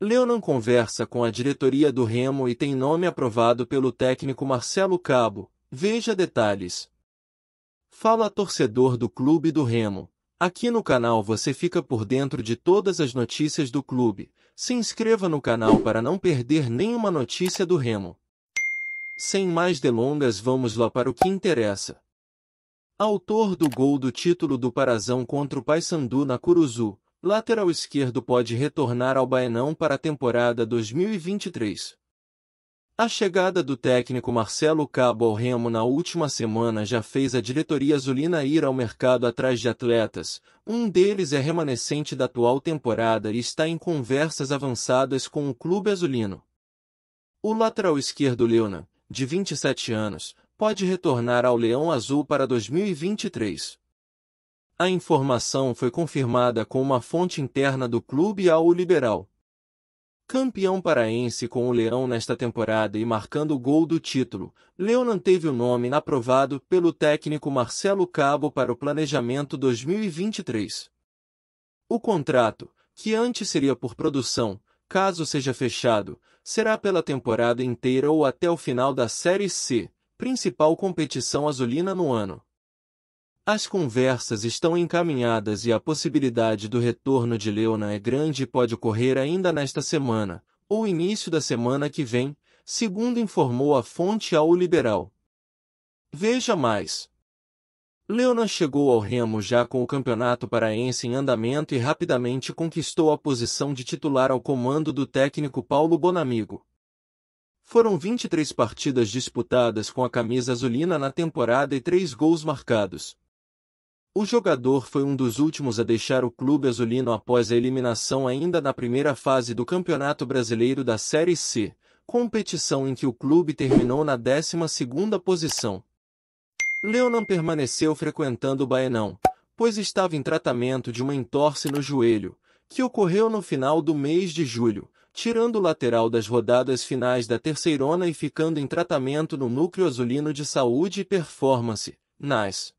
Leonan conversa com a diretoria do Remo e tem nome aprovado pelo técnico Marcelo Cabo. Veja detalhes. Fala torcedor do Clube do Remo. Aqui no canal você fica por dentro de todas as notícias do clube. Se inscreva no canal para não perder nenhuma notícia do Remo. Sem mais delongas, vamos lá para o que interessa. Autor do gol do título do Parazão contra o Paysandu na Curuzu, lateral esquerdo pode retornar ao Baenão para a temporada 2023. A chegada do técnico Marcelo Cabo ao Remo na última semana já fez a diretoria azulina ir ao mercado atrás de atletas. Um deles é remanescente da atual temporada e está em conversas avançadas com o clube azulino. O lateral esquerdo Leona, de 27 anos, pode retornar ao Leão Azul para 2023. A informação foi confirmada com uma fonte interna do clube ao Liberal. Campeão paraense com o Leão nesta temporada e marcando o gol do título, Leonan teve o nome aprovado pelo técnico Marcelo Cabo para o planejamento 2023. O contrato, que antes seria por produção, caso seja fechado, será pela temporada inteira ou até o final da Série C, principal competição azulina no ano. As conversas estão encaminhadas e a possibilidade do retorno de Leona é grande e pode ocorrer ainda nesta semana, ou início da semana que vem, segundo informou a fonte ao Liberal. Veja mais. Leona chegou ao Remo já com o Campeonato Paraense em andamento e rapidamente conquistou a posição de titular ao comando do técnico Paulo Bonamigo. Foram 23 partidas disputadas com a camisa azulina na temporada e 3 gols marcados. O jogador foi um dos últimos a deixar o clube azulino após a eliminação ainda na primeira fase do Campeonato Brasileiro da Série C, competição em que o clube terminou na 12ª posição. Leonan permaneceu frequentando o Baenão, pois estava em tratamento de uma entorse no joelho, que ocorreu no final do mês de julho, tirando o lateral das rodadas finais da terceirona e ficando em tratamento no Núcleo Azulino de Saúde e Performance, NAS.